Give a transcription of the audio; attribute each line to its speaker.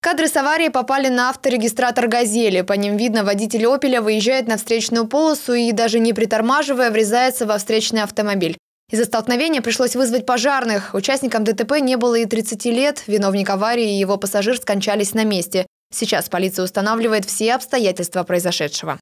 Speaker 1: Кадры с аварии попали на авторегистратор «Газели». По ним видно, водитель «Опеля» выезжает на встречную полосу и, даже не притормаживая, врезается во встречный автомобиль. Из-за столкновения пришлось вызвать пожарных. Участникам ДТП не было и 30 лет. Виновник аварии и его пассажир скончались на месте. Сейчас полиция устанавливает все обстоятельства произошедшего.